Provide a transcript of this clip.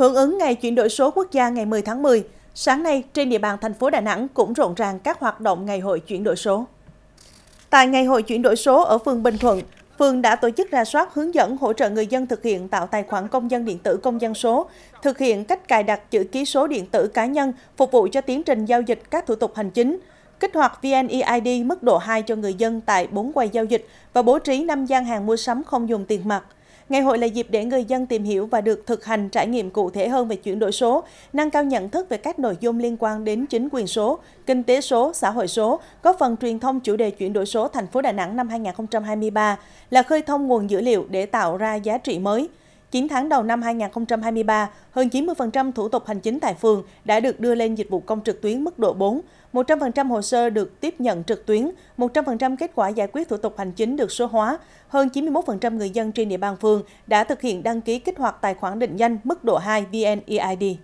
Hưởng ứng ngày chuyển đổi số quốc gia ngày 10 tháng 10, sáng nay trên địa bàn thành phố Đà Nẵng cũng rộn ràng các hoạt động ngày hội chuyển đổi số. Tại ngày hội chuyển đổi số ở phường Bình Thuận, phường đã tổ chức ra soát hướng dẫn hỗ trợ người dân thực hiện tạo tài khoản công dân điện tử công dân số, thực hiện cách cài đặt chữ ký số điện tử cá nhân phục vụ cho tiến trình giao dịch các thủ tục hành chính, kích hoạt VNEID mức độ 2 cho người dân tại 4 quầy giao dịch và bố trí 5 gian hàng mua sắm không dùng tiền mặt – Ngày hội là dịp để người dân tìm hiểu và được thực hành trải nghiệm cụ thể hơn về chuyển đổi số, nâng cao nhận thức về các nội dung liên quan đến chính quyền số, kinh tế số, xã hội số, góp phần truyền thông chủ đề chuyển đổi số thành phố Đà Nẵng năm 2023 là khơi thông nguồn dữ liệu để tạo ra giá trị mới. 9 tháng đầu năm 2023, hơn 90% thủ tục hành chính tại phường đã được đưa lên dịch vụ công trực tuyến mức độ 4, 100% hồ sơ được tiếp nhận trực tuyến, 100% kết quả giải quyết thủ tục hành chính được số hóa. Hơn 91% người dân trên địa bàn phường đã thực hiện đăng ký kích hoạt tài khoản định danh mức độ 2 VNEID.